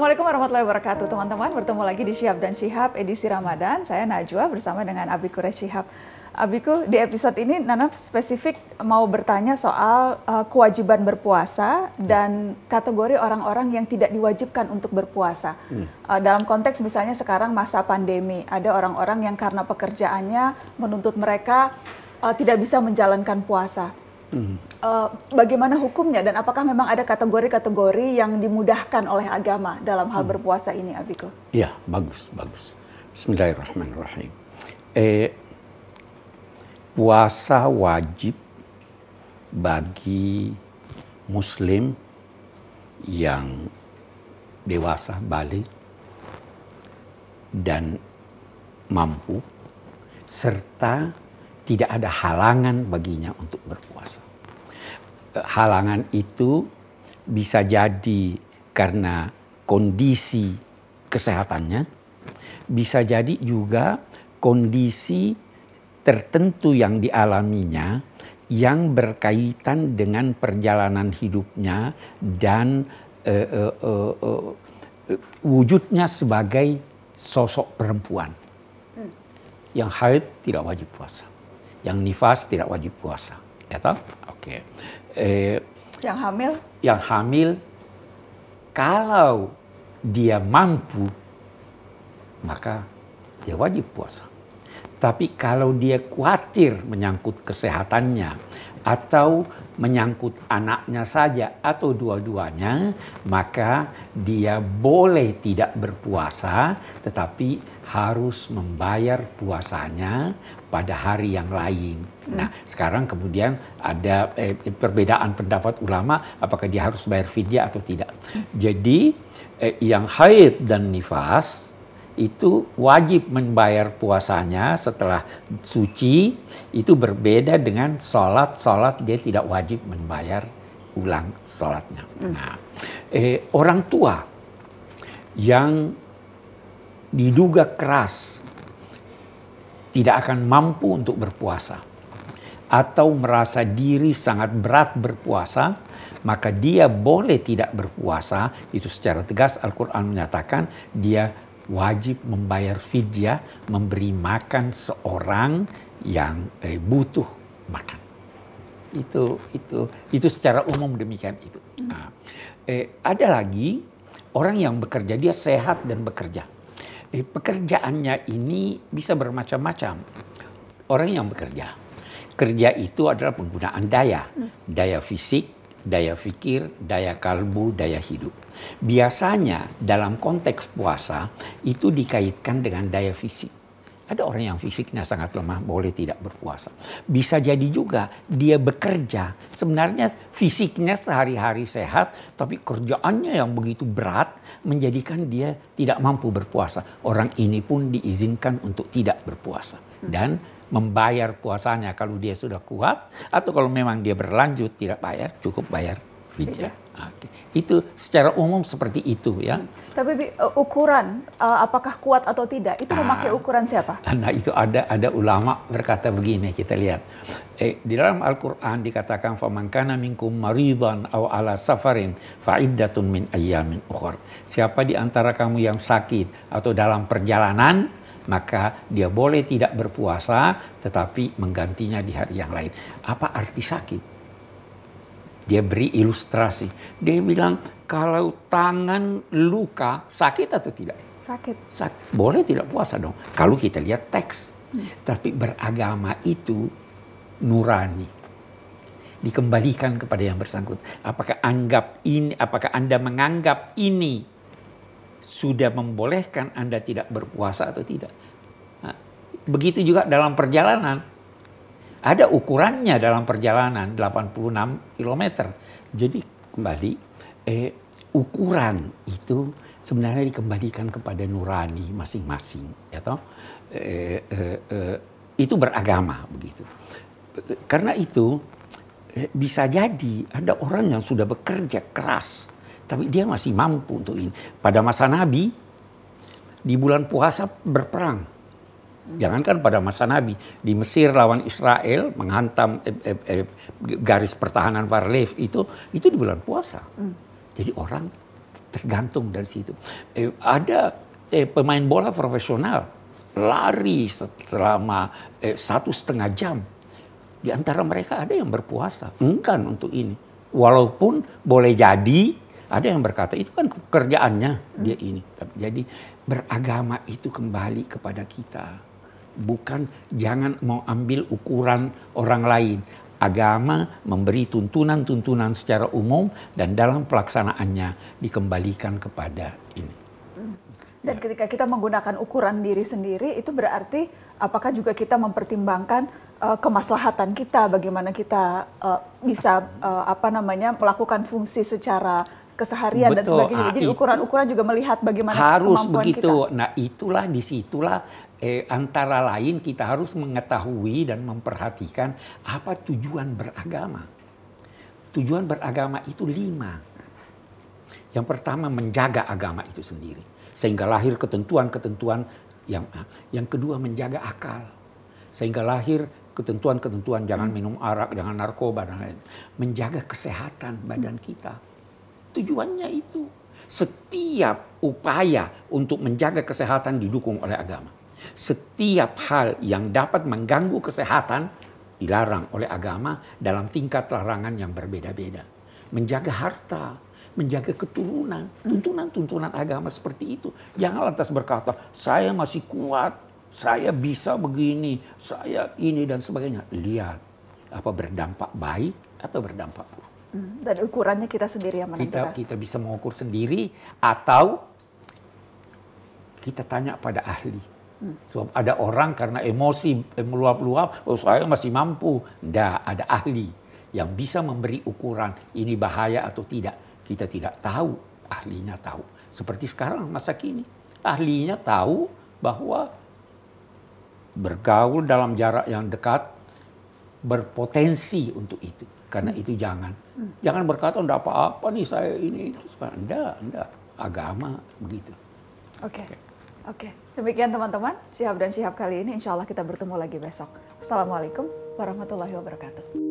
Assalamualaikum warahmatullahi wabarakatuh teman-teman bertemu lagi di Syihab dan Syihab edisi Ramadan saya Najwa bersama dengan Abiku Syihab Abiku di episode ini Nana spesifik mau bertanya soal uh, kewajiban berpuasa dan kategori orang-orang yang tidak diwajibkan untuk berpuasa hmm. uh, dalam konteks misalnya sekarang masa pandemi ada orang-orang yang karena pekerjaannya menuntut mereka uh, tidak bisa menjalankan puasa Uh, bagaimana hukumnya dan apakah memang ada kategori-kategori yang dimudahkan oleh agama dalam hal hmm. berpuasa ini, Abiko? Iya, bagus, bagus. Bismillahirrahmanirrahim. Eh, puasa wajib bagi Muslim yang dewasa balik dan mampu serta tidak ada halangan baginya untuk berpuasa. Eh, halangan itu bisa jadi karena kondisi kesehatannya, bisa jadi juga kondisi tertentu yang dialaminya yang berkaitan dengan perjalanan hidupnya dan eh, eh, wujudnya sebagai sosok perempuan. Hmm. Yang haid tidak wajib puasa. Yang nifas tidak wajib puasa, ya toh? Oke. Okay. Eh, yang hamil? Yang hamil kalau dia mampu maka dia wajib puasa. Tapi kalau dia khawatir menyangkut kesehatannya atau menyangkut anaknya saja atau dua-duanya, maka dia boleh tidak berpuasa tetapi harus membayar puasanya pada hari yang lain. Hmm. Nah, sekarang kemudian ada eh, perbedaan pendapat ulama apakah dia harus bayar fidyah atau tidak. Hmm. Jadi eh, yang haid dan nifas itu wajib membayar puasanya setelah suci itu berbeda dengan sholat sholat dia tidak wajib membayar ulang sholatnya. Hmm. Nah, eh, orang tua yang diduga keras tidak akan mampu untuk berpuasa atau merasa diri sangat berat berpuasa maka dia boleh tidak berpuasa itu secara tegas Al-Qur'an menyatakan dia wajib membayar fidyah memberi makan seorang yang eh, butuh makan. Itu itu itu secara umum demikian itu. Hmm. Nah, eh, ada lagi orang yang bekerja dia sehat dan bekerja. Eh, pekerjaannya ini bisa bermacam-macam. Orang yang bekerja kerja itu adalah penggunaan daya, hmm. daya fisik, daya fikir, daya kalbu, daya hidup. Biasanya dalam konteks puasa itu dikaitkan dengan daya fisik. Ada orang yang fisiknya sangat lemah boleh tidak berpuasa. Bisa jadi juga dia bekerja. Sebenarnya fisiknya sehari-hari sehat tapi kerjaannya yang begitu berat menjadikan dia tidak mampu berpuasa. Orang ini pun diizinkan untuk tidak berpuasa. Dan membayar puasanya kalau dia sudah kuat atau kalau memang dia berlanjut tidak bayar cukup bayar Vijaya. Gitu iya. Okay. Itu secara umum seperti itu ya. Tapi uh, ukuran uh, apakah kuat atau tidak itu nah. memakai ukuran siapa? Nah itu ada ada ulama berkata begini kita lihat eh, di dalam Al Quran dikatakan famankana minkum maridan aw ala safarin faiddatun min ayamin ukhor. Siapa di antara kamu yang sakit atau dalam perjalanan maka dia boleh tidak berpuasa tetapi menggantinya di hari yang lain. Apa arti sakit? dia beri ilustrasi. Dia bilang kalau tangan luka sakit atau tidak? Sakit. Sakit. Boleh tidak puasa dong. Kalau kita lihat teks. Hmm. Tapi beragama itu nurani dikembalikan kepada yang bersangkut. Apakah anggap ini apakah Anda menganggap ini sudah membolehkan Anda tidak berpuasa atau tidak? Nah, begitu juga dalam perjalanan ada ukurannya dalam perjalanan 86 km. Jadi kembali eh, ukuran itu sebenarnya dikembalikan kepada nurani masing-masing, ya eh, eh, eh, itu beragama begitu. Karena itu eh, bisa jadi ada orang yang sudah bekerja keras, tapi dia masih mampu untuk ini. Pada masa Nabi di bulan puasa berperang jangankan pada masa Nabi di Mesir lawan Israel menghantam eh, eh, eh garis pertahanan Varlev itu itu di bulan puasa. Hmm. Jadi orang tergantung dari situ. Eh, ada eh, pemain bola profesional lari selama eh, satu setengah jam. Di antara mereka ada yang berpuasa, enggan untuk ini. Walaupun boleh jadi ada yang berkata itu kan kerjaannya dia hmm. ini. Jadi beragama itu kembali kepada kita bukan jangan mau ambil ukuran orang lain. Agama memberi tuntunan-tuntunan secara umum dan dalam pelaksanaannya dikembalikan kepada ini. Dan ya. ketika kita menggunakan ukuran diri sendiri itu berarti apakah juga kita mempertimbangkan uh, kemaslahatan kita, bagaimana kita uh, bisa uh, apa namanya melakukan fungsi secara keseharian Betul. dan sebagainya. Ah, Jadi ukuran-ukuran juga melihat bagaimana harus begitu. Kita. Nah itulah disitulah eh, antara lain kita harus mengetahui dan memperhatikan apa tujuan beragama. Tujuan beragama itu lima. Yang pertama menjaga agama itu sendiri sehingga lahir ketentuan-ketentuan yang ah, yang kedua menjaga akal sehingga lahir ketentuan-ketentuan jangan minum arak, jangan narkoba dan lain-lain. Menjaga kesehatan badan kita Tujuannya itu. Setiap upaya untuk menjaga kesehatan didukung oleh agama. Setiap hal yang dapat mengganggu kesehatan dilarang oleh agama dalam tingkat larangan yang berbeda-beda. Menjaga harta, menjaga keturunan, tuntunan-tuntunan agama seperti itu. Jangan lantas berkata, saya masih kuat, saya bisa begini, saya ini dan sebagainya. Lihat apa berdampak baik atau berdampak buruk. Hmm, dan ukurannya kita sendiri yang menentukan. Kita, kita bisa mengukur sendiri atau kita tanya pada ahli. Hmm. So, ada orang karena emosi meluap-luap, oh saya masih mampu. Tidak, ada ahli yang bisa memberi ukuran ini bahaya atau tidak. Kita tidak tahu, ahlinya tahu. Seperti sekarang masa kini, ahlinya tahu bahwa bergaul dalam jarak yang dekat berpotensi untuk itu. Karena itu jangan. Jangan berkata, enggak apa-apa nih saya ini. enggak, enggak. Agama, begitu. Oke. Okay. Oke. okay. Demikian teman-teman, Syihab dan Syihab kali ini insya Allah kita bertemu lagi besok. Assalamualaikum warahmatullahi wabarakatuh.